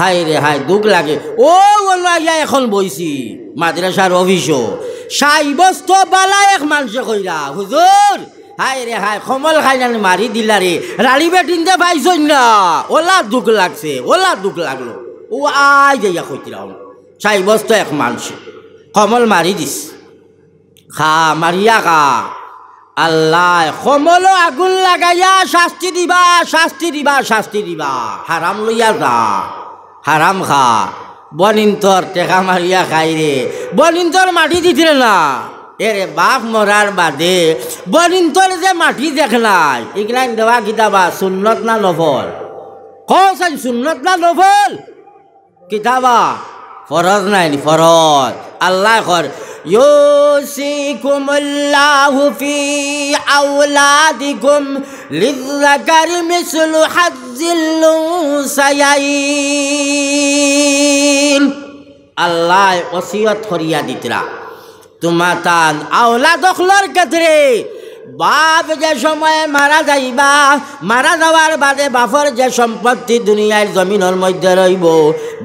হায় রে হাই দুঃখ লাগে ও আইয়া এখন বইছি মাদ্রাসার অফিসও সাইবস্ত বালা এক মানুষে কইরা হুজুর হায় রে হায় কমল খাই না মারি দিলা রে রালি বেটিন দে পাইছ না ওলা দুঃখ লাগছে ওলা দুঃখ লাগলো ও আই যাইয়া কইতিলাম সাইবস্ত এক মানুষ কমল মারি দিস খা মারিয়া খা আল্লাহ কমলো আগুন লাগাইয়া শাস্তি দিবা শাস্তি দিবা শাস্তি দিবা হারাম লইয়া যা হারাম খা তোর টেকা মারিয়া খাই রে তোর মাটি দিতে না এরে বাপ মরার বাদে তোর যে মাটি নাই ইগলাইন দেওয়া কিতাবা সুন্নত না নফল কসাই সুন্নত না নফল কিতাবা ফরজ নাই ফরজ আল্লাহ কর ইউসিকুমুল্লাহু ফি আওলাদিকুম للذكر مثل حظ الأنثيين আল্লাহ ওসিয়ত করিয়া দিতরা তোমা তান আওলা দখলর ক্ষেত্রে বাপ যে সময়ে মারা যাইবা মারা যাওয়ার বাদে বাপর যে সম্পত্তি দুনিয়ার জমিনের মধ্যে রইব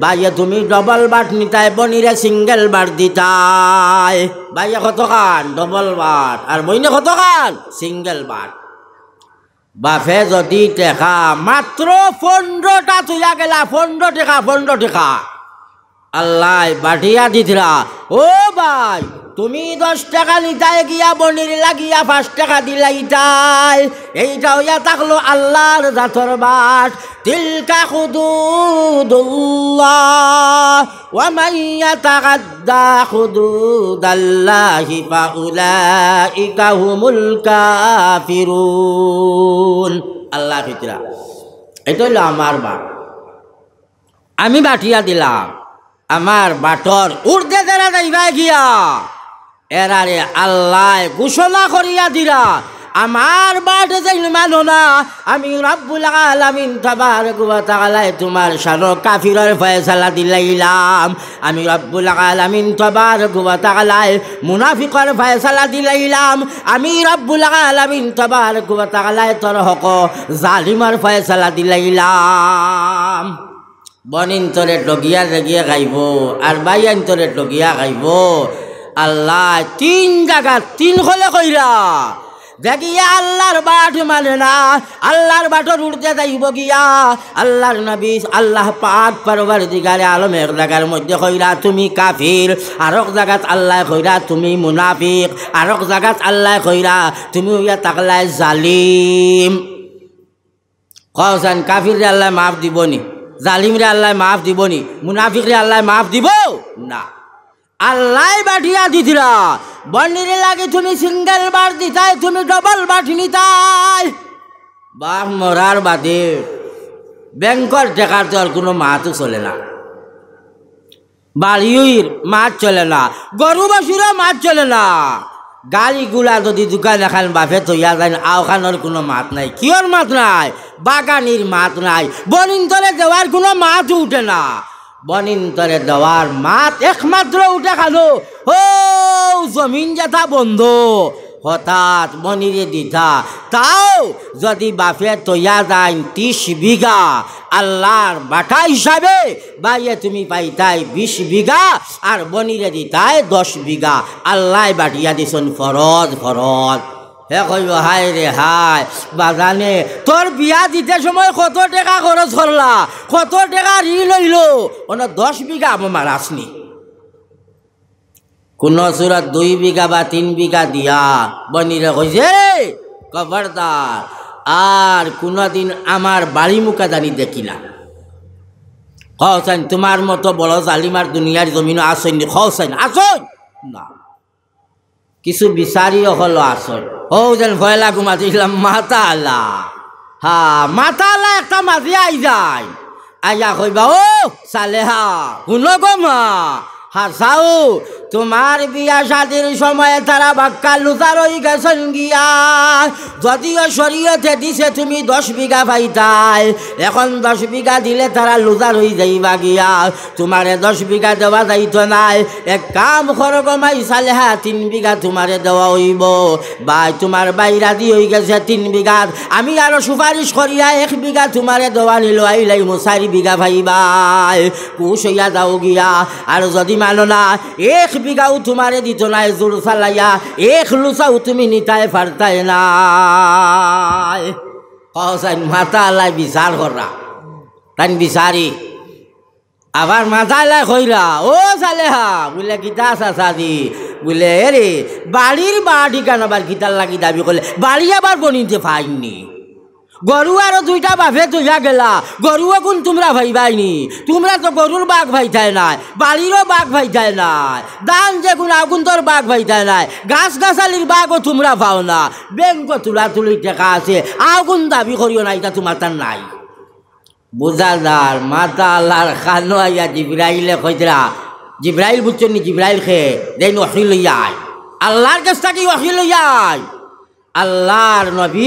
বাইয়ে তুমি ডবল বাট নিতাই বনিরে সিঙ্গেল বাট দিতাই বাইয়ে কত খান ডবল বাট আর মইনে কত খান সিঙ্গেল বাট বাফে যদি দেখা মাত্র পনেরো তুইয়া গেলা পনেরো টেকা পনেরো টেকা আল্লাহ বাটিয়া দিছিলা ও ভাই তুমি দশ টাকা লিটায় গিয়া বনির লাগিয়া পাঁচ টাকা দিলা ইটাই এইটা হইয়া থাকলো আল্লাহর জাতর বাস তিলকা মাইয়া খুদুদুল্লাহ ওয়ামাইয়া তাগাদ্দা খুদুদাল্লাহি ফাউলাইকা হুমুল কাফিরুন আল্লাহ ফিতরা এটা হইলো আমার বা আমি বাটিয়া দিলাম আমার বাটর উর্দে যারা যাইবা গিয়া এরারে আল্লাহ ঘোষণা করিয়া দিরা আমার বাট যাই মানো না আমি রাব্বুল আলামিন তাবার তাআলাই তোমার সানো কাফিরের ফয়সালা দিলাইলাম আমি রাব্বুল আলামিন তাবার তাআলাই মুনাফিকের ফয়সালা দিলাইলাম আমি রাব্বুল আলামিন তাবার তাআলাই তোর হক জালিমার ফয়সালা দিলাইলাম বনিন তোরে টগিয়া রেগিয়া গাইব আর বাইয়ান তোরে ডগিয়া গাইব আল্লাহ তিন জায়গা তিন হলে কইরা দেখিয়া আল্লাহর বাট মানে না আল্লাহর বাটর উড়তে যাইব গিয়া আল্লাহর নবিস আল্লাহ পাক পরবার দিগারে আলম এক জায়গার মধ্যে কইরা তুমি কাফির আরক জাগাত আল্লাহ কইরা তুমি মুনাফিক আরক জাগাত আল্লাহ কইরা তুমি ইয়া তাকলায় জালিম কসান কাফির রে আল্লাহ মাফ দিবনি জালিম রে আল্লাহ মাফ দিবনি মুনাফিক রে আল্লাহ মাফ দিব না আল্লাহ বাঠিয়া দিছিলা বন্ডিরে লাগে তুমি সিঙ্গেল বার দিতাই তুমি ডবল বাঠি নিতাই বাঘ মরার বাদে ব্যাংকর টাকার তো আর কোনো মাছও চলে না বাড়িউর মাছ চলে না গরু বাসুরও মাছ চলে না গাড়িগুলা যদি দোকান এখন বাপে তৈয়া যায় আওখানোর কোনো মাছ নাই কিয়র মাছ নাই বাগানির মাত নাই বনিন্তরে দেওয়ার কোনো মাছ উঠে না বনিন্তরে দেওয়ার মাত একমাত্র উঠে খালো ও জমিন যেথা বন্ধ হঠাৎ মনিরে দিধা তাও যদি বাপে তৈয়া যান ত্রিশ বিঘা আল্লাহর বাটা হিসাবে বাইয়ে তুমি পাইতাই বিশ বিঘা আর বনিরে দিতাই দশ বিঘা আল্লাহ বাটিয়া দিছন ফরজ ফরজ হে কইব হাই রে হাই বাজানে তোর বিয়া দিতে সময় কত টাকা খরচ করলা কত টাকা ঋণ লইল ওনা দশ বিঘা আমার আসনি কোন সুরত দুই বিঘা বা তিন বিঘা দিয়া বনিরে কইছে খবরদার আর কোনোদিন আমার বাড়ি মুখা জানি দেখিলা খাওয়াছেন তোমার মতো বড় জালিমার দুনিয়ার জমিন আসেন খাওয়াছেন আসেন না কিছু বিচারিও হলো আসর ও যেন ভয়লা ঘুমা মাতা আল্লাহ হা মাতা আল্লাহ একটা মাঝে আই যায় আইয়া কইবা ও সালেহা শুনো গো মা হাসাও হ্যাঁ, তোমার বিয়া সাদের সময়ে তারা বাক্কা লুতার ওই গেছেন গিয়া যদিও শরীয়তে দিছে তুমি দশ বিঘা পাইতাই এখন দশ বিঘা দিলে তারা লুতার হয়ে যাইবা গিয়া তোমারে দশ বিঘা দেওয়া যাইত নাই এক কাম খরগমাই হ্যাঁ তিন বিঘা তোমারে দেওয়া হইব বাই তোমার বাইরা দি হয়ে গেছে তিন বিঘা আমি আরো সুপারিশ করিয়া এক বিঘা তোমারে দেওয়া নিল আইলাই মো চারি বিঘা ভাইবাই কুশ হইয়া যাও গিয়া আর যদি মানো না এক বিঘাও তোমারে দিত না জোর চালাইয়া এক লুচাও তুমি নিতাই ফারতাই নাই কসাইন মাথা লাই বিচার করা তাই বিচারি আবার মাথা লাই খইরা ও সালেহা বুলে কিতা সাদি বুলে এরে বাড়ির বাড়ি কেন আবার কিতার লাগি দাবি করলে বাড়ি আবার বনিতে পাইনি গরু আরো দুইটা বাফে চইয়া গেলা গরুও কোন তোমরা নি তোমরা তো গরুর বাঘ ভাইতায় নাই বাড়িরও বাঘ ভাইতায় নাই দান যে কোন আগুন তোর বাঘ ভাইতায় নাই গাছ গাছালির বাঘও তোমরা পাও না ব্যাংক তুলা তুলির টাকা আছে আগুন দাবি করিও না এটা তোমার তার নাই বোঝাদার মাতা আল্লাহর খান আইয়া জিব্রাইলে খৈতরা জিব্রাইল বুঝছেন নি জিব্রাইল খে দেন অহি লইয়া আল্লাহর কাছ থেকে অহি লইয়া আল্লাহর নবী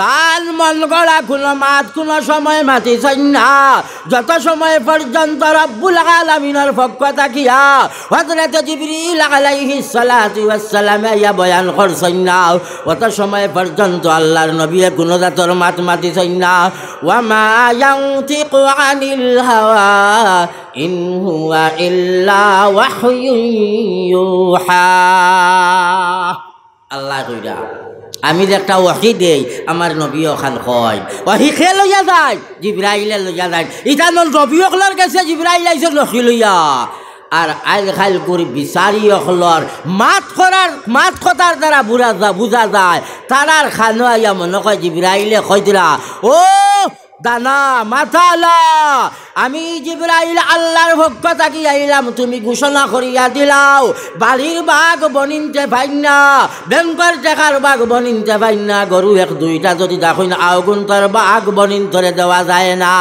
তার মন গড়া কোনো মাত কোনো সময় মাতিছেন না যত সময় পর্যন্ত রব্বুল আলামিনের পক্ষ থাকিয়া হজরত জিবরিল আলাইহি সালাতু ওয়াসসালামে ইয়া বয়ান করছেন না অত সময় পর্যন্ত আল্লাহর নবী কোনো জাতর মাত মাতি না ওয়া মা ইয়াউতিকু আনিল হাওয়া ইন হুয়া ইল্লা ওয়াহয়ুন ইউহা আল্লাহ কইরা আমি যে একটা ওয়াহি দেই আমার নবীও খান কয় ওয়াহি খেয়ে লইয়া যায় জিব্রাইলে লইয়া যায় ইটা নবী অকলার কাছে জিব্রাইল আইসে লসি লইয়া আর আইল খাইল করি বিচারি অকলর মাত করার মাত কথার দ্বারা বুঝা যা বুঝা যায় তারার খানো আইয়া মনে কয় জিব্রাইলে কইতরা ও দানা মাথালা আমি জিব্রাইল আল্লাহর ভক্ত থাকি আইলাম তুমি ঘোষণা করিয়া দিলাও বালির বাঘ বনিনতে পাই না ব্যাংকর টাকার বাঘ বনিনতে পাই না গরু এক দুইটা যদি দেখুন আগুন্তর বাঘ বনিন ধরে দেওয়া যায় না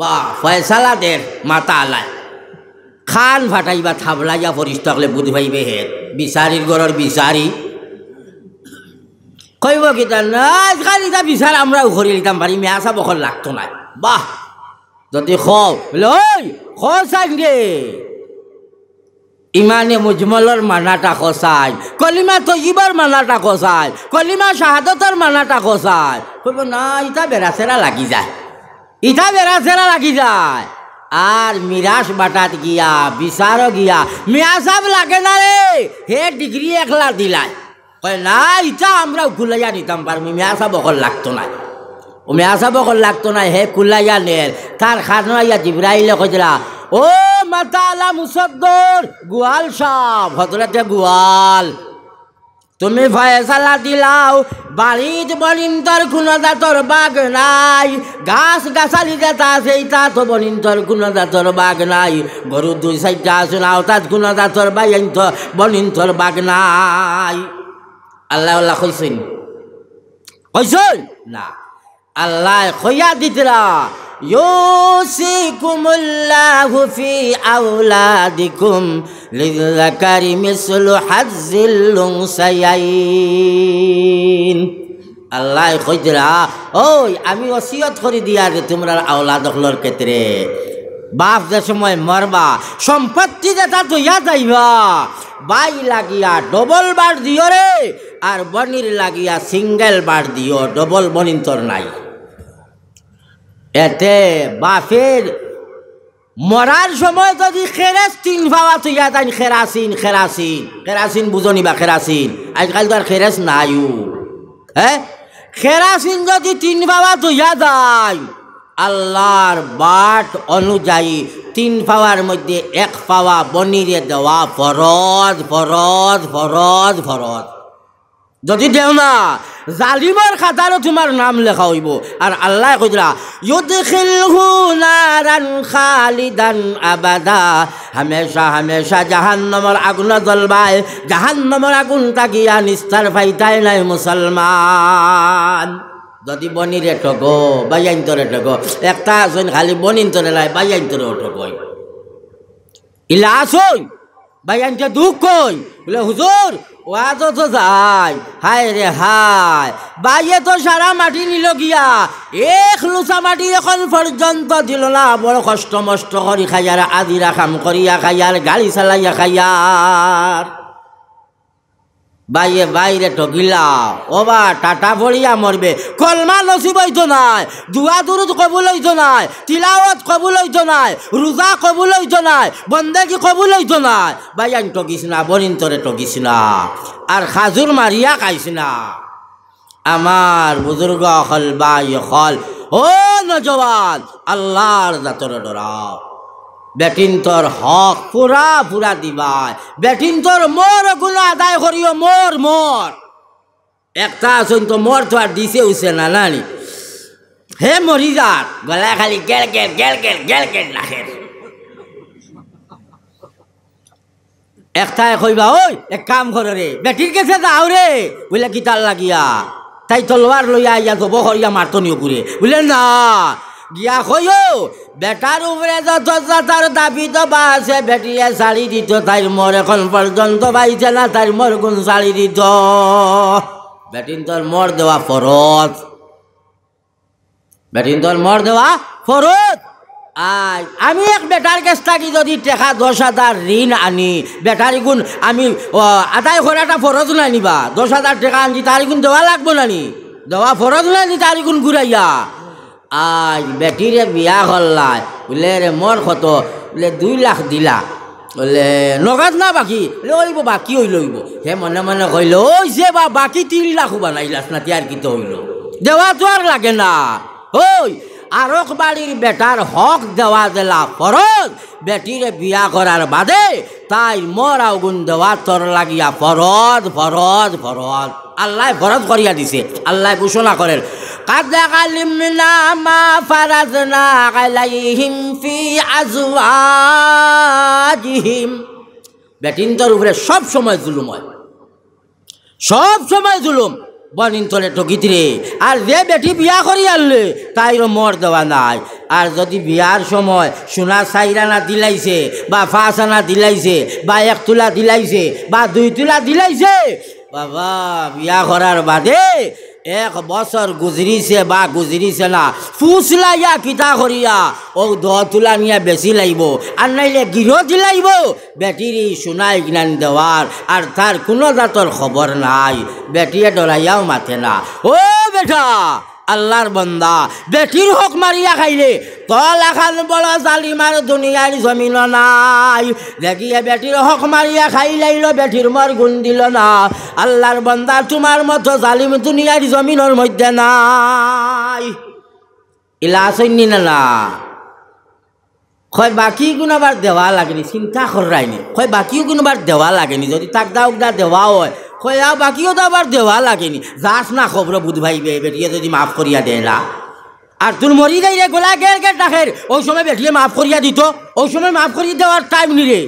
বা ফয়সালা দেখ মাতা আলায় খান ফাটাইবা থাবলাইয়া ফরিস্তকলে বুধ ভাইবে হে বিচারির গড়র বিচারি কইব কিতা না আজকাল ইটা বিচার আমরা ঘুরি লিতাম পারি মেয়া চাব অকল লাগতো নাই বাহ যদি খই খসাইন রে ইমানে মুজমলর মানাটা খসাই কলিমা ইবার মানাটা খসাই কলিমা শাহাদতর মানাটা খসাই কইব না ইটা বেড়া চেরা লাগি যায় ইটা বেড়া চেরা লাগি যায় আর মিরাস বাটাত গিয়া বিচার গিয়া মিয়া সাহেব লাগে না রে হে ডিগ্রি একলা দিলায় কয় না ইটা আমরা গুলাইয়া নিতাম পারবো মেয়াসা বকল লাগতো না ও মেয়াসা বকল লাগতো না হে কুলাইয়া নের তার খানাইয়া জিব্রাইলে কইলা ও মাতালা মুসদ্দর গোয়াল সাহ হজরতে গোয়াল তুমি ফয়সালা দিলাও বাড়িত বনিন্তর কোনো দাঁতর বাঘ নাই গাছ গাছালি যেটা আছে তা তো বনিন্তর কোনো দাঁতর বাঘ নাই গরু দুই সাইডটা আছে না তাত কোনো দাঁতর বাই বনিন্তর বাঘ নাই আল্লাহ আল্লাহ খুলছেন কইসল না আল্লাহ খইয়া দিতরা يوصيكم الله في أولادكم للذكر مثل حظ الأنثيين আল্লাহ কইতরা ওই আমি ওসিয়ত করে দিয়া যে তোমরা আওলা হলর ক্ষেত্রে বাপ যে সময় মরবা সম্পত্তি যে তা তুইয়া যাইবা বাই লাগিয়া ডবল বার দিও রে আর বনির লাগিয়া সিঙ্গেল বার দিও ডবল বনিন্তর নাই এতে বাফের মরার সময় যদি তিন পাওয়া তুই তাই খেরাসিন খেরাসিন খেরাসিন বুঝনি বা খেরাসিন আজকাল তো আর খেরাস নাইও হ্যাঁ খেরাসিন যদি তিন পাওয়া তুইয়া যায় আল্লাহর বাট অনুযায়ী তিন পাওয়ার মধ্যে এক পাওয়া বনিরে দেওয়া ফরজ ফরজ ফরজ ফরজ যদি দেও না জালিমর খাতারও তোমার নাম লেখা হইব আর আল্লাহ কইরা ইউদখিলহু নারান খালিদান আবাদা হামেশা হামেশা জাহান্নামের আগুন জ্বলবায় জাহান্নামের আগুন তাকিয়া নিস্তার ফাইতাই নাই মুসলমান যদি বনিরে ঠক আইন তরে ঠক একটা আসইন খালি বনিন তরে লাই আইন তরে ঠকই ইলা আসই ভাই আনছে দুঃখ কই বলে হুজুর ওয়াজ তো যাই হায় রে হায় বাইয়ে তো সারা মাটি নিল গিয়া এক লুচা মাটি এখন পর্যন্ত দিল না বড় কষ্ট মষ্ট করি খাইয়ার আদিরা কাম করিয়া খাইয়ার গাড়ি চালাইয়া খাইয়ার বাইয়ে বাইরে গিলা ওবা টাটা ভরিয়া মরবে কলমা নসিব হইতো নাই দুয়া দুরুদ কবুল হইতো নাই তিলাওয়াত কবুল নাই রোজা কবুল হইত নাই বন্দেগি কবুল হইত নাই বাইয়ান টকিস না বনিন্তরে টকিস না আর খাজুর মারিয়া খাইস না আমার বুজুর্গ হল বাই হল ও নজওয়ান আল্লাহর জাতরে ডরাও বেটিন তোর হক পুরা পুরা দিবাই বেটিন তোর মোর গুলো আদায় করিও মোর মোর একটা আসুন তো মোর তো আর দিছে উছে না নানি হে মরি গলা খালি গেল গেল গেল গেল গেল গেল লাখের একটাই কইবা ওই এক কাম করে রে বেটির কাছে যাও রে বুঝলে কি তার লাগিয়া তাই তলোয়ার লইয়া আইয়া তো বহরিয়া মারতো নিও ঘুরে বুঝলে না গিয়া কইও বেটার উপরে যত তার দাবি তো আছে বেটিয়ে শাড়ি দিত তাই মর এখন পর্যন্ত বাইছে না তাই মর কোন শাড়ি দিত বেটিন তোর মর দেওয়া ফরজ বেটিন তোর মর দেওয়া ফরত আর আমি এক বেটার কাছ থাকি যদি টেকা দশ হাজার ঋণ আনি বেটার গুণ আমি আদায় করাটা ফরজ না নিবা দশ হাজার টাকা আনছি তার গুণ দেওয়া লাগবো না নি দেওয়া ফরজ না নি তার গুণ ঘুরাইয়া আজ বেটিরে বিয়া করলায় বলে রে মর কত বলে দুই লাখ দিলা বলে নগাদ না বাকি লইব বাকি হই লইব হে মনে মনে কইল ওই যে বা বাকি তিন লাখ বানাইলাস না তিয়ার কি তো হইল দেওয়া তো আর লাগে না ওই আরক বাড়ির বেটার হক দেওয়া দেলা ফরজ বেটির বিয়া করার বাদে তাই মর আগুন দেওয়া তোর লাগিয়া ফরজ ফরজ ফরজ আল্লাহ ফরজ করিয়া দিছে আল্লাহ ঘোষণা করেন কাদা কালিমনা মা ফারাজনা আলাইহিম ফি আজওয়াজিহিম বেটিন তোর উপরে সব সময় জুলুম হয় সব সময় জুলুম বনিন তলে রে আর যে বেটি বিয়া করি আনলে তাইরও মর দেওয়া নাই আর যদি বিয়ার সময় সোনা সাইরানা দিলাইছে বা ফাঁসানা দিলাইছে বা এক তুলা দিলাইছে বা দুই তুলা দিলাইছে বাবা বিয়া করার বাদে এক বছর গুজরিছে বা গুজরিছে না ফুসলাইয়া কিতা করিয়া ও দহ তুলা নিয়া বেশি লাগব আর নাইলে গৃহতি লাগব বেটিরি সোনাই জ্ঞান দেওয়ার আর তার কোনো জাতর খবর নাই বেটিয়ে ডরাইয়াও মাথে না ও বেটা আল্লাহর বন্দা বেটির হোক মারিয়া খাইলে তল এখন বড় জালিমার দুনিয়ার জমিন নাই দেখিয়ে বেটির হক মারিয়া খাই লাইল বেটির মর গুণ দিল না আল্লাহর বন্দা তোমার মতো জালিম দুনিয়ার জমিনের মধ্যে নাই ইলা আসেননি না কয় বাকি কোনোবার দেওয়া লাগেনি চিন্তা করায়নি কয় বাকিও কোনোবার দেওয়া লাগেনি যদি তাক দাউক দা দেওয়া হয় খয়া বাকিও তো আবার দেওয়া লাগেনি যাস না খবর বুধ ভাই বেটিয়ে যদি মাফ করিয়া দেয় না আর তোর মরি যাই রে গোলা গের গের ডাকের ওই সময় বেটিয়ে মাফ করিয়া দিত ওই সময় মাফ করিয়ে দেওয়ার টাইম নি রে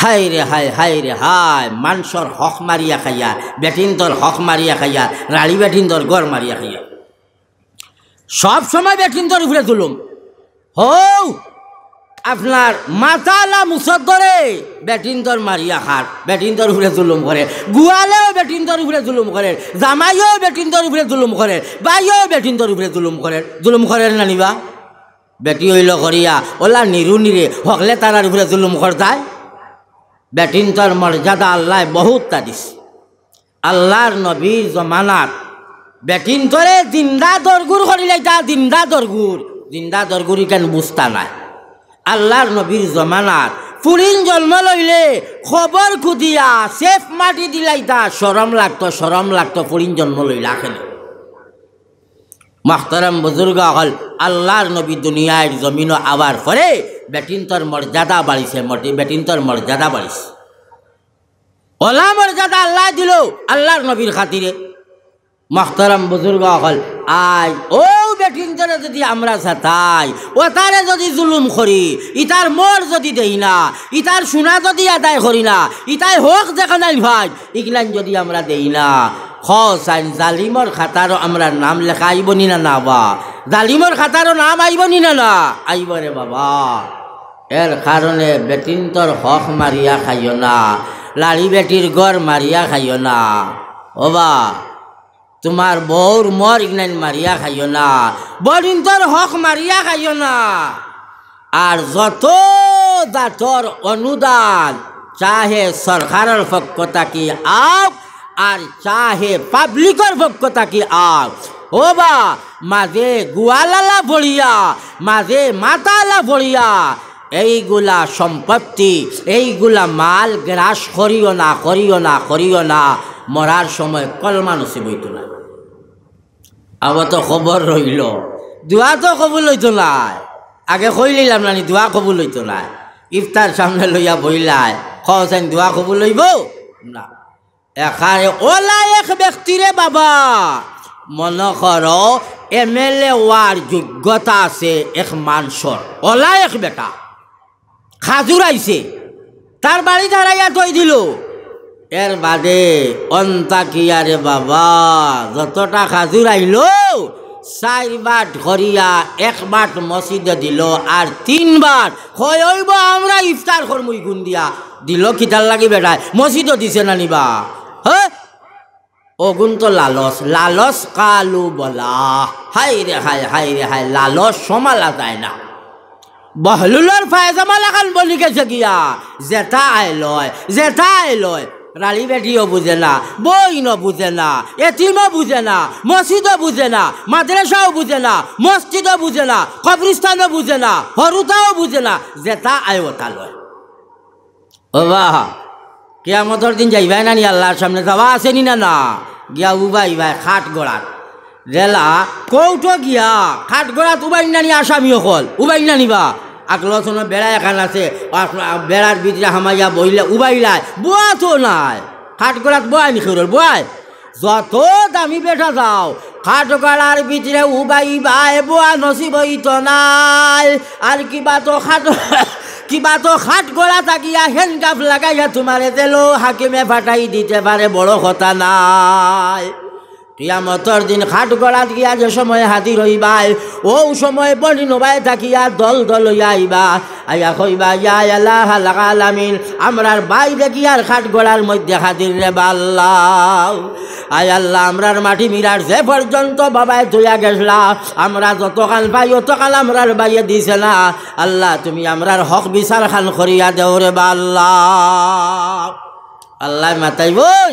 হায় রে হায় হায় রে হায় মানসর হক মারিয়া খাইয়া বেটিন তোর হক মারিয়া খাইয়া রাড়ি বেটিন তোর গড় মারিয়া খাইয়া সব সময় বেটিন তোর উপরে তুলুম হৌ আপনার মাতালা মুসদ্দরে দর মারিয়া হার দর উপরে জুলুম করে গুয়ালেও দর উপরে জুলুম করে জামাইও দর উপরে জুলুম করে বাইও দর উপরে জুলুম করে জুলুম করে না নিবা বেটি হইল করিয়া ওলা নিরু নিরে হকলে তারার উপরে জুলুম করতায় ব্যাটিন্তর মর্যাদা আল্লাহ বহুত দিস আল্লাহর নবীর জমানার ব্যাটিন করে জিন্দা দরগুর করিলে যা জিন্দা দরগুর জিন্দা দরগুরি কেন বুঝতা নাই আল্লাহর নবীর জমানার ফুরিন জন্ম লইলে খবর খুদিয়া সেফ মাটি তা সরম লাগতো সরম লাগতো ফুরিন জন্ম লইলা খেলে মাহতারাম বুজুর্গ হল আল্লাহর নবী দুনিয়ার জমিন আবার করে বেটিন্তর মর্যাদা বাড়িছে মটি বেটিন্তর মর্যাদা বাড়িছে ওলা মর্যাদা আল্লাহ দিল আল্লাহর নবীর খাতিরে মাখতারাম বুজুর্গ হল আজ ও বেটিনটারে যদি আমরা সাতাই ও তারে যদি জুলুম করি ইতার মোর যদি দেই না ইতার সোনা যদি আদায় করি না ইতাই হোক দেখা নাই ভাই ইগলান যদি আমরা দেই না সাইন জালিমর খাতারও আমরা নাম লেখা আইব নি না না বা জালিমর খাতারও নাম আইব নি না না আইব রে বাবা এর কারণে বেটিনতর হক মারিয়া খাইও না লাড়ি বেটির গড় মারিয়া খাইও না বা তোমার বউর মর ইগনাইন মারিয়া খাইও না বরিন্দর হক মারিয়া খাইও না আর যত দাতর অনুদান চাহে সরকারের পক্ষ থাকি আও আর চাহে পাবলিকের পক্ষ থাকি আও ও বা মাঝে গুয়ালালা বলিয়া মাঝে মাতালা বলিয়া এইগুলা সম্পত্তি এইগুলা মাল গ্রাস করিও না করিও না করিও না মরার সময় কলমা নসিব হইত না আবার তো খবর রইল দোয়া তো কবুল হইত নাই আগে কই লইলাম নানি দোয়া কবুল হইত নাই ইফতার সামনে লইয়া বইলায় খাইন দোয়া কবুল লইব না এখানে ওলা এক ব্যক্তিরে বাবা মনে কর এম এল এ ওয়ার যোগ্যতা আছে এক মানসর ওলা এক বেটা খাজুর আইছে তার বাড়ি দাঁড়াইয়া তৈ দিল এর বাদে কি রে বাবা যত টাকা জুড়াইল চার বাট ঘরিয়া এক বাট মসজিদে দিল আর তিন বাট হইব আমরা ইফতার করমুই গুণ দিয়া দিল কিতার লাগি বেটায় মসজিদও দিছে না নিবা হ্যাঁ অগুণ তো লালস লালস কালু বলা হাই রে হাই হাই রে হাই লালস সমালা যায় না বহলুলর ফায়জামালা খান বলি গেছে গিয়া জেঠা আয় লয় জেঠা আয় লয় রালি বেটিও বুঝে না ন বুঝে না এতিমও বুঝে না মসজিদও বুঝে না মাদ্রাসাও বুঝে না মসজিদও বুঝে না কবরিস্তানও বুঝে না হরুতাও বুঝে না জেতা আয়তা লয় ও বাহ কেয়ামতর দিন যাইবাই না নি আল্লাহর সামনে যাওয়া নি না না গিয়া উবাই ভাই খাট গড়াত জেলা কৌটো গিয়া খাট গড়াত উবাই নানি আসামি অকল উবাই নানিবা আকলোচন বেড়া এখান আছে বেড়ার ভিতরে হামাইয়া বহিলে উবাইলাই নাই তো নাই খাটগড়াত বয় নিখিরল বয় যত দামি বেঠা যাও খাটগড়ার ভিতরে উবাই বাই বোয়া নসিব তো নাই আর কিবা তো খাট কিবা তো খাট গলা থাকিয়া হেন গাফ লাগাইয়া তোমারে দিলেও হাকিমে ফাটাই দিতে পারে বড় কথা নাই কিয়ামতর দিন খাট গড়াত গিয়া যে সময় হাজির হইবাই ও সময় বনি নবাই থাকিয়া দল দল আইবা আইয়া কইবা ইয়া আল্লাহ আলামিন আমরার বাই দেখিয়ার খাট গড়ার মধ্যে হাজির রে বাল্লাহ আই আল্লাহ আমরার মাটি মিরার যে পর্যন্ত বাবায় ধুয়া গেছলা আমরা যতকাল পাই অতকাল আমরার বাইয়ে দিছে না আল্লাহ তুমি আমরার হক বিচার খান করিয়া দেও রে বাল্লাহ আল্লাহ মাতাই বই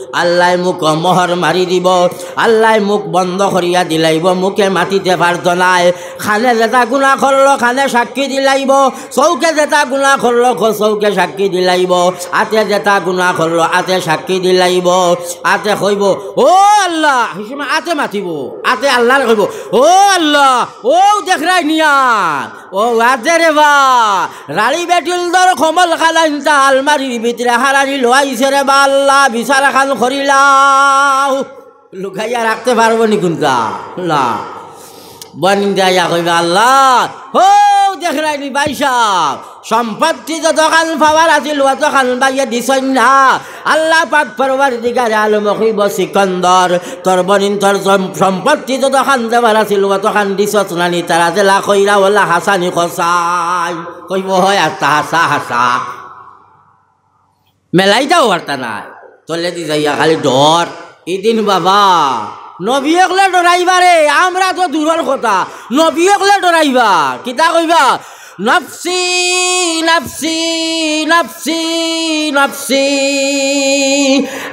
আল্লাহ মুখ মোহর মারি দিব আল্লাহ মুখ বন্ধ করিয়া দিলাইব মুখে মাটিতে প্রার্থনায় খানে যেটা গুণা করলো খানে সাক্ষী দিলাইব চৌকে যেটা গুণা করলো চৌকে সাক্ষী দিলাইব আতে যেটা গুণা করলো আতে সাক্ষী দিলাইব আতে কইব ও আল্লাহ হিসেবে আতে মাতিব আতে আল্লাহ কইব ও আল্লাহ ও দেখরাই নিয়া ও আজে রে বা রাড়ি বেটিল দর কমল খালাইন আলমারির ভিতরে হারানি লোয়াইছে রে বা আল্লাহ বিচার খান করিলাও লুকাইয়া রাখতে পারবো নি কোনটা না বনিদাইয়া কইবে আল্লাহ হো দেখ রাইনি ভাই সাহ সম্পত্তি যতকাল পাওয়ার আছিল অতকাল বাইয়া দিছই না আল্লাহ পাক পরবার দিগারে আলো মহিব সিকন্দর তোর বনিন তোর সম্পত্তি যতখান দেবার আছিল অতখান দিছত নানি তারা যে লাখইরা ওলা হাসানি খসাই কইব হয় আস্তা হাসা হাসা মেলাইটাও বার্তা নাই চলে দি যাইয়া খালি ডর এদিন বাবা নবীকলে ডরাইবারে আমরা তো দূরের কথা নবীকলে ডরাইবা কিতা কইবা নফসি নফসি নফসি নফসি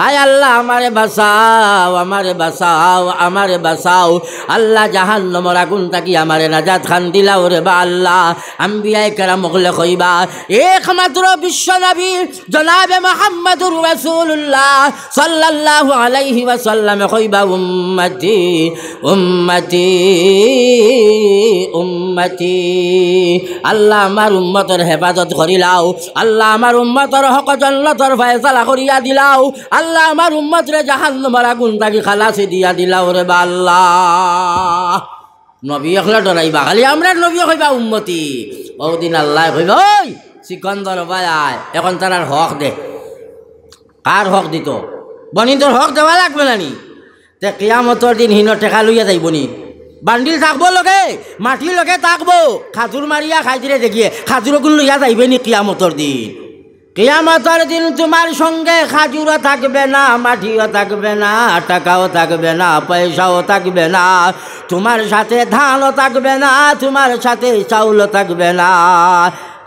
আয় আল্লাহ আমারে বাসাও আমারে বাসাও আমারে বাসাও আল্লাহ জাহান নমর আগুন তাকি আমারে নাজাদ খান দিলাও রে বা আল্লাহ আম্বিয়ায় কেরাম মগলে কইবা একমাত্র বিশ্ব নবী জনাবে মোহাম্মদুর রাসূলুল্লাহ সাল্লাল্লাহু আলাইহি ওয়াসাল্লামে কইবা উম্মতি উম্মতি উম্মতি আল্লাহ আমার উম্মতর হেফাজত করিলাও আল্লাহ আমার উম্মতর হক জন্নতর ফয়সালা করিয়া দিলাও আল্লাহ আমার উম্মতরে জাহান মারা গুন্দাকি খালাসি দিয়া দিলাও রে বা আল্লাহ নবী হলে ডরাইবা খালি আমরা নবী হইবা উন্মতি বহুদিন আল্লাহ কইব ওই সিকন্দর ভাই এখন তার হক দে কার হক দিত বনি তোর হক দেওয়া লাগবে না নি তে কেয়ামতর দিন হিন টেকা লইয়া যাই বনি বান্ডিল থাকবো লোকে মাটি লোকে থাকবো খাজুর মারিয়া খাই দিলে দেখিয়ে খাজুর গুলো ইয়া যাইবে নি কিয়ামতর দিন কিয়ামতর দিন তোমার সঙ্গে খাজুরও থাকবে না মাটিও থাকবে না টাকাও থাকবে না পয়সাও থাকবে না তোমার সাথে ধানও থাকবে না তোমার সাথে চাউলও থাকবে না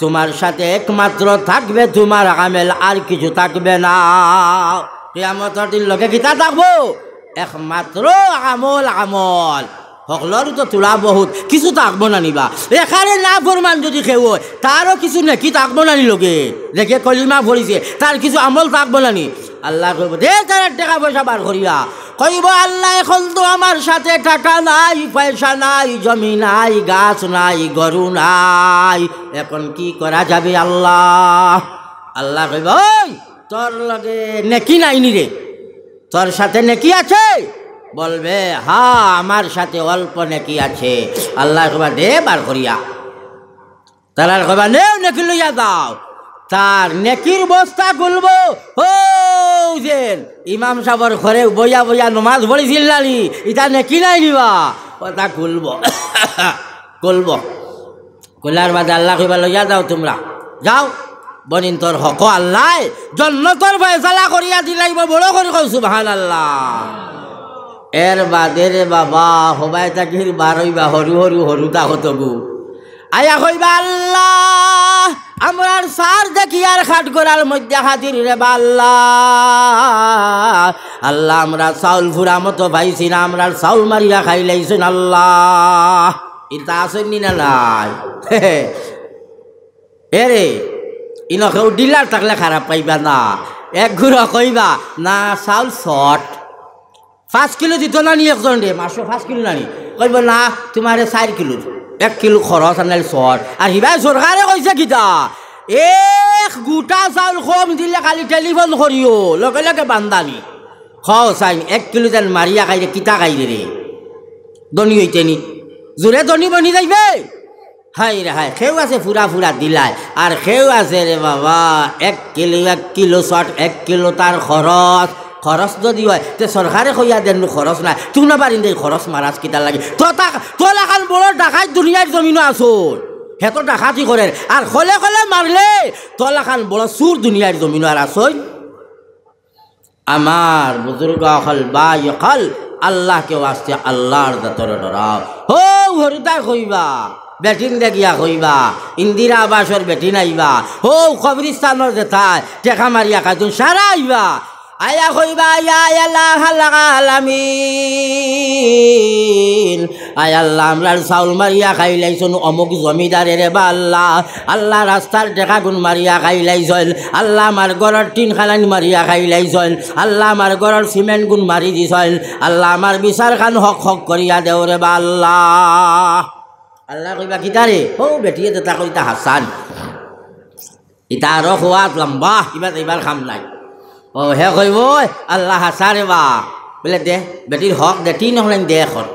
তোমার সাথে একমাত্র থাকবে তোমার আমেল আর কিছু থাকবে না কিয়ামতর দিন লোকে গীতা থাকবো একমাত্র আমল আমল সকলেরও তো তোলা বহুত কিছু তাক না নিবা এখানে না ফরমান যদি খেউ তারও কিছু নেকি থাকবো না নিলগে দেখে কলিমা ভরিছে তার কিছু আমল তাক না নি আল্লাহ কইব দে তার টাকা পয়সা বার করিয়া কইব আল্লাহ এখন তো আমার সাথে টাকা নাই পয়সা নাই জমি নাই গাছ নাই গরু নাই এখন কি করা যাবে আল্লাহ আল্লাহ কইব ওই তোর লগে নেকি নাই নি রে তোর সাথে নেকি আছে বলবে হা আমার সাথে অল্প নাকি আছে আল্লাহ কবা দে বার করিয়া তারা কবা নেও নাকি লইয়া দাও তার নেকির বস্তা খুলব ও জেন ইমাম সাহর ঘরে বইয়া বইয়া নমাজ পড়েছিল নানি ইটা নেকি নাই নিবা ওটা খুলব খুলব খোলার বাদে আল্লাহ কবা লইয়া যাও তোমরা যাও বনিন তোর হক আল্লাহ জন্নতর ফয়সালা করিয়া দিলাইব বড় করে কৌসু ভাল আল্লাহ এর বাদে রে বাবা হবাই তাকির বা হরু হরু হরু তা হতো গু আয়া কইবা আল্লাহ আমরার সার দেখি আর খাট গোড়ার মধ্যে হাজির রে বাল্লা আল্লাহ আমরা চাউল ফুরা মতো পাইছি না আমরার চাউল মারিয়া খাই লাইছেন আল্লাহ এটা নি না নাই এ রে ইনকেও ডিলার থাকলে খারাপ পাইবা না এক ঘুরা কইবা না চাউল শর্ট পাঁচ কিলো দিত না নি একজন রে মাংস পাঁচ কিলো না নি কইব না তোমার চার কিলো এক কিলো খরচ আনাল চর আর সিবাই সরকারে কইছে কিতা এক গোটা চাউল কম দিলে কালি টেলিফোন করিও লগে লগে বান্ধাবি খাও চাই এক কিলো যেন মারিয়া খাইরে কিতা খাইরে রে দনি হইতে নি জোরে দনি বনি যাইবে হাই রে হাই খেউ আছে ফুরা ফুরা দিলাই আর খেউ আছে রে বাবা এক কিলো এক কিলো শট এক কিলো তার খরচ খরচ যদি হয় তে সরকারে কইয়া দেন খরচ নাই তুই না দেই খরচ মারাজ কিতা লাগে তোতা তোর এখন বড় ডাকাই দুনিয়ার জমিনও আসুন হেতো কি করে আর খলে খলে মারলে তোর এখন বড় সুর দুনিয়ার জমিন আর আসই আমার বুজুর্গ হল বা ইকল আল্লাহকে আসছে আল্লাহর দাতরে ডরাও হো হরুদা কইবা বেটিন দেখিয়া কইবা ইন্দিরা আবাসর বেটিন আইবা হো কবরিস্তানর জেঠায় টেকা মারিয়া খাইতুন সারা আইবা আয়া হইবা আলামিন আয় আল্লাহ আমরার চাউল মারিয়া লাইছোন অমুক জমিদারে রে বা আল্লাহ আল্লাহ রাস্তার টেকা গুণ মারিয়া জল আল্লাহ আমার গড়ের টিন খালান মারিয়া জল আল্লাহ আমার গড়ের সিমেন্ট গুণ মারি জল আল্লাহ আমার বিচার খান হক হক করিয়া দেও রে বা আল্লাহ আল্লাহ কইবা কিতারে ও বেটিয়ে দেতা কইতা হাসান ইতা আরো খোয়াত লম্বা কিবা এবার খাম নাই ও হে কইব আল্লাহ হাসারে বা বলে দে বেটির হক দে টিন হলেন দে এখন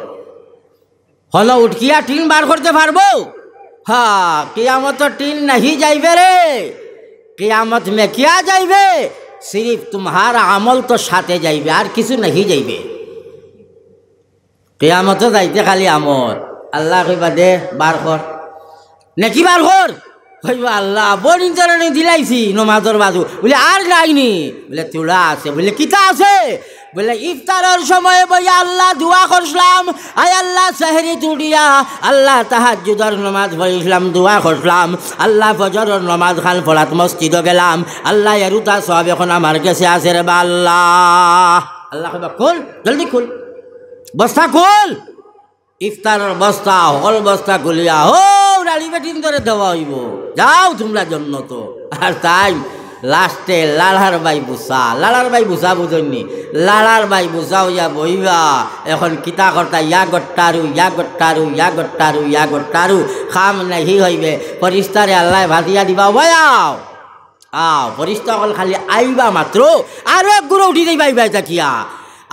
হলো উঠকিয়া টিন বার করতে পারবো হা কিয়ামত টিন নাহি যাইবে রে কিয়ামত মে কিয়া যাইবে সিরিফ তোমার আমল তো সাথে যাইবে আর কিছু নাহি যাইবে কেয়ামত যাইতে খালি আমল আল্লাহ কইবা দে বার কর নেকি বার কর আল্লাহ বোরিং চরণে দিলাইছি নমাজর বাজু বলে আর যাইনি বলে তুলা আছে বলে কিতা আছে বলে ইফতারের সময় বই আল্লাহ দোয়া করছিলাম আয় আল্লাহ সাহেরি তুড়িয়া আল্লাহ তাহাজুদর নমাজ পড়িছিলাম দোয়া করছিলাম আল্লাহ ফজরের নমাজ খান ফলাত মসজিদ গেলাম আল্লাহ এরুতা সব এখন আমার কাছে আছে রে বা আল্লাহ আল্লাহ কইবা খুল জলদি খুল বস্তা খুল ইফতারের বস্তা হল বস্তা খুলিয়া হো ডালি বেটিন ধরে দেওয়া হইব যাও তোমরা জন্য তো আর তাই লাস্টে লালার বাই বুসা লালার বাই বুসা বুঝনি লালার বাই বুসা হইয়া বহিবা এখন কিতা কর্তা ইয়া গট্টারু ইয়া গট্টারু ইয়া গট্টারু ইয়া গট্টারু খাম নাহি হইবে ফরিস্তারে আল্লাহ ভাতিয়া দিবা বয়াও আও ফরিস্তা অকল খালি আইবা মাত্র আরো এক গুরু উঠি দিবা ইবাই তাকিয়া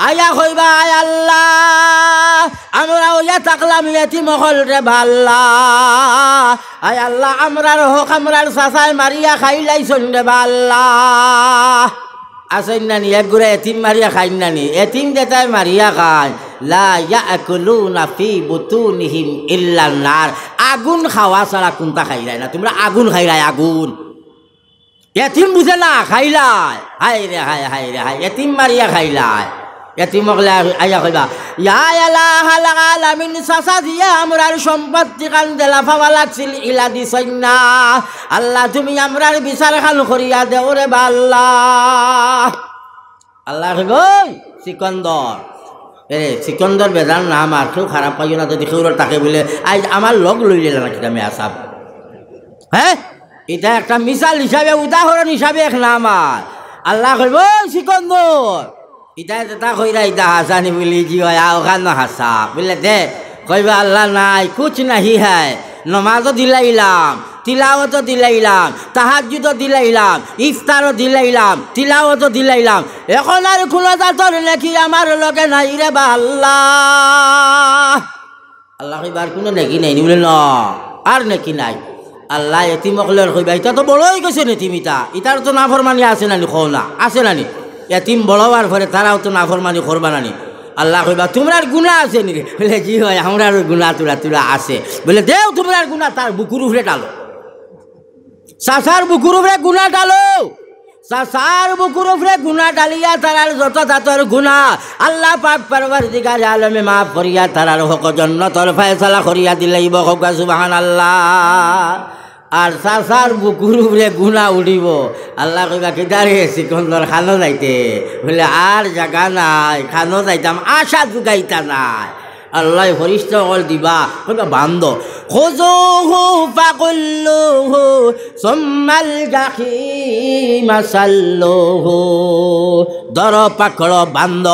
আয়া হইবা আয় আল্লাহ আমরা ওয়া থাকলাম ইয়াতি মহল রে বাল্লাহ আয় আল্লাহ আমরার হোক আমরার সাসায় মারিয়া খাইলাইছন রে বাল্লাহ আসেন নানি এক ঘুরে এতিম মারিয়া খাইন নানি এতিম দেতায় মারিয়া খায় লা ইয়াকুলু নাফি বুতুনিহিম ইল্লা নার আগুন খাওয়া ছাড়া কোনটা খাই খাইলাই না তোমরা আগুন খাই খাইলাই আগুন এতিম বুঝে না খাইলাই হাই রে হাই হাই রে হাই এতিম মারিয়া খাইলাই এতিমকলে আইয়া কইবা ইয়া আলাহ আলামিন সাসা দিয়া আমরার সম্পত্তি কান দেলা ফাওয়া লাগছিল ইলা দিছই না আল্লাহ তুমি আমরার বিচার খান করিয়া দেও রে বা আল্লাহ আল্লাহ গই সিকন্দর এরে সিকন্দর বেজার নাম আর কেউ খারাপ পাইও না যদি কেউ তাকে বলে আই আমার লগ লই লিলে নাকি আমি মেয়া সাপ হ্যাঁ এটা একটা মিসাল হিসাবে উদাহরণ হিসাবে এক নাম আর আল্লাহ কইব সিকন্দর ইদায় এটা কইরা ইদা হাসানি বলি জি না হাসা বুঝলে দে কইবা আল্লাহ নাই কুছ নাহি হ্যায় নমাজও দিলাইলাম তিলাওয়াতও দিলাইলাম তাহাজুদও দিলাইলাম ইফতারও দিলাইলাম তিলাওয়াতও দিলাইলাম এখন আর খুলে তোর লেখি আমার লগে নাই রে বা আল্লাহ আল্লাহ কইবার কোনো নেকি নাই বলে ন আর নাকি নাই আল্লাহ এতিমকলের কইবা এটা তো বড়ই কৈছে নেতিম ইটা ইটার তো না ফরমানি আছে নানি কও না আছে নানি এতিম বলবার পরে তারাও তো নাফরমানি করবা নানি আল্লাহ কইবা তোমার গুণা আছে নি বলে জি হয় আমরার গুণা তুরা তুরা আছে বলে দেও তোমার গুণা তার বুকুর উপরে ডালো চাষার বুকুর উপরে গুণা ডালো চাষার বুকুর উপরে গুণা ডালিয়া তারার যত তাতর গুণা আল্লাহ পাক পারবার দিগার আলমে মাফ করিয়া তারার হক জন্য তরফায় সালা করিয়া দিলে ইব হক সুবাহান আল্লাহ আর সার বুকুর উপরে গুণা উঠিব আল্লাহ কইবা কিদারে সিকন্দর খানো যাইতে বলে আর জায়গা নাই খানো যাইতাম আশা যুগাইতা নাই আল্লাহ ফরিস্তা অল দিবা বান্ধ হো সম্মাল গাখি জাহিম হো দর পাকড় বান্ধ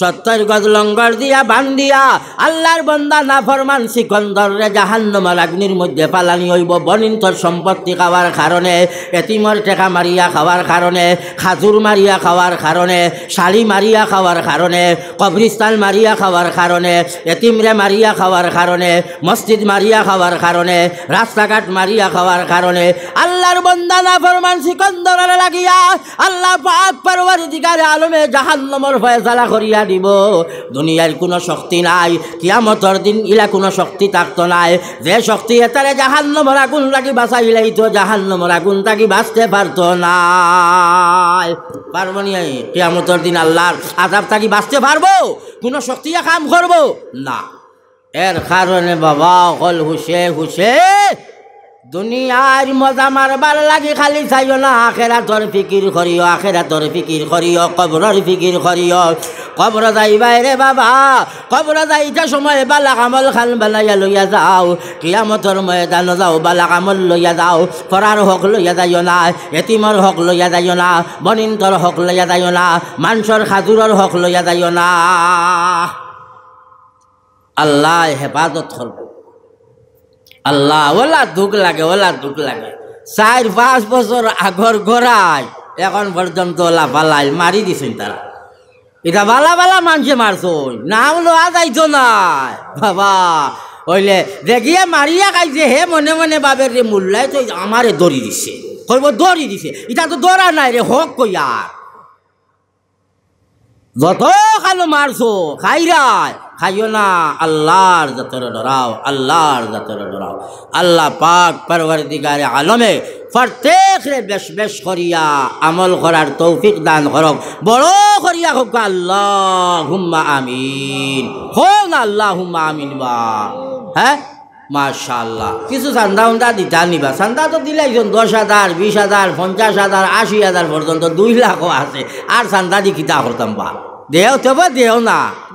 সত্তর গজ লঙ্গর দিয়া বান্ধিয়া আল্লাহর বন্দা না ফরমান সিকন্দর রে জাহান্নমাল আগ্নির মধ্যে পালানি হইব বনিন্ত সম্পত্তি খাওয়ার কারণে এতিমর টেকা মারিয়া খাওয়ার কারণে খাজুর মারিয়া খাওয়ার কারণে শাড়ি মারিয়া খাওয়ার কারণে কবরিস্তান মারিয়া খাওয়ার কারণে এতি কিমরে মারিয়া খাওয়ার কারণে মসজিদ মারিয়া খাওয়ার কারণে রাস্তাঘাট মারিয়া খাওয়ার কারণে আল্লাহর বন্দানা ফরমান সিকন্দর লাগিয়া আল্লাহ পাক পারওয়ার আলমে জাহান্নমর ফয়সালা করিয়া দিব দুনিয়ার কোনো শক্তি নাই কিয়ামতর দিন ইলা কোনো শক্তি থাকতো নাই যে শক্তি এতারে জাহান্নমর আগুন লাগি বাঁচাইলাই তো জাহান্নমর আগুন তাকি বাঁচতে পারতো নাই পারবো নি কিয়ামতর দিন আল্লাহর আজাব তাকি বাঁচতে পারবো কোনো শক্তি কাম করবো না এর কারণে বাবা অকল হুসে হুসে দুনিয়ার মজা মারবার লাগি খালি চাইও না আখেরা তোর ফিকির করিও আখেরা তোর ফিকির করিও কবরর ফিকির করিও কবর যাইবাই রে বাবা কবর যাইতে সময় বালা কামল খান বালাইয়া লইয়া যাও কিয়ামতর ময়দান যাও বালা কামল লইয়া যাও ফরার হক লইয়া যাইও না এতিমর হক লইয়া যাইও না বনিন্তর হক লইয়া যাইও না মানসর খাজুরর হক লইয়া যাইও না আল্লাহ হেফাজত করব আল্লাহ ওলা দুঃখ লাগে ওলা দুঃখ লাগে চার পাঁচ বছর আগর গড়ায় এখন পর্যন্ত ওলা বালাই মারি দিছেন তারা এটা বালা বালা মানুষে মারছো নাম লোয়া যাইতো না বাবা হইলে দেখিয়ে মারিয়া খাইছে হে মনে মনে বাবের রে মূল্যায় তো আমারে দড়ি দিছে কইব দড়ি দিছে এটা তো দৌড়া নাই রে হক কইয়ার যত খানো মারছো খাইরায় খাইও না আল্লাহর জাতরে ডরাও আল্লাহর জাতরে ডরাও আল্লাহ পাক পরবর্তীকারে আলমে প্রত্যেকরে বেশ বেশ করিয়া আমল করার তৌফিক দান করক বড় করিয়া হোক আল্লাহ হুম্মা আমিন হোক আল্লাহ হুম্মা আমিন বা হ্যাঁ মাশাল্লাহ কিছু চান্দা উন্দা দিতা নিবা চান্দা তো দিলে একজন দশ হাজার বিশ হাজার পঞ্চাশ হাজার আশি হাজার পর্যন্ত দুই লাখও আছে আর চান্দা দি কিতা করতাম বা দেও তবে দেহ না